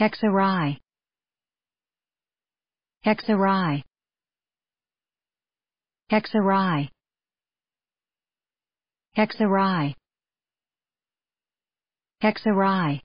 Hexarai. Hexarai. Hexarai. Hexarai. Hexarai.